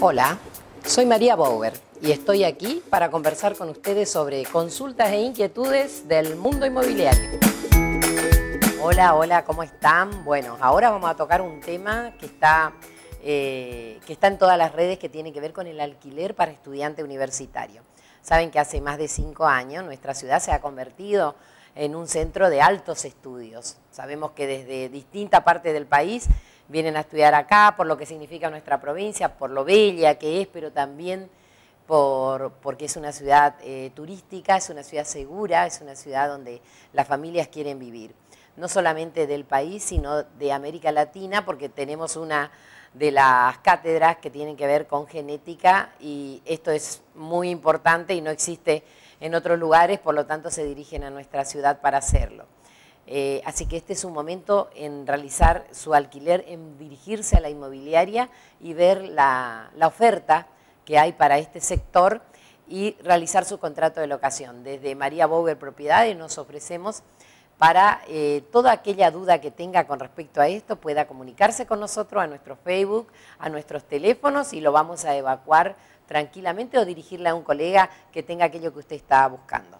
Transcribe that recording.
Hola, soy María Bauer y estoy aquí para conversar con ustedes sobre consultas e inquietudes del mundo inmobiliario. Hola, hola, ¿cómo están? Bueno, ahora vamos a tocar un tema que está, eh, que está en todas las redes que tiene que ver con el alquiler para estudiante universitario. Saben que hace más de cinco años nuestra ciudad se ha convertido en un centro de altos estudios. Sabemos que desde distinta parte del país vienen a estudiar acá, por lo que significa nuestra provincia, por lo bella que es, pero también porque es una ciudad eh, turística, es una ciudad segura, es una ciudad donde las familias quieren vivir, no solamente del país, sino de América Latina, porque tenemos una de las cátedras que tienen que ver con genética y esto es muy importante y no existe en otros lugares, por lo tanto se dirigen a nuestra ciudad para hacerlo. Eh, así que este es un momento en realizar su alquiler, en dirigirse a la inmobiliaria y ver la, oferta que hay para este sector y realizar su contrato de locación. Desde María Bauer Propiedades nos ofrecemos para eh, toda aquella duda que tenga con respecto a esto, pueda comunicarse con nosotros a nuestro Facebook, a nuestros teléfonos y lo vamos a evacuar tranquilamente o dirigirle a un colega que tenga aquello que usted está buscando.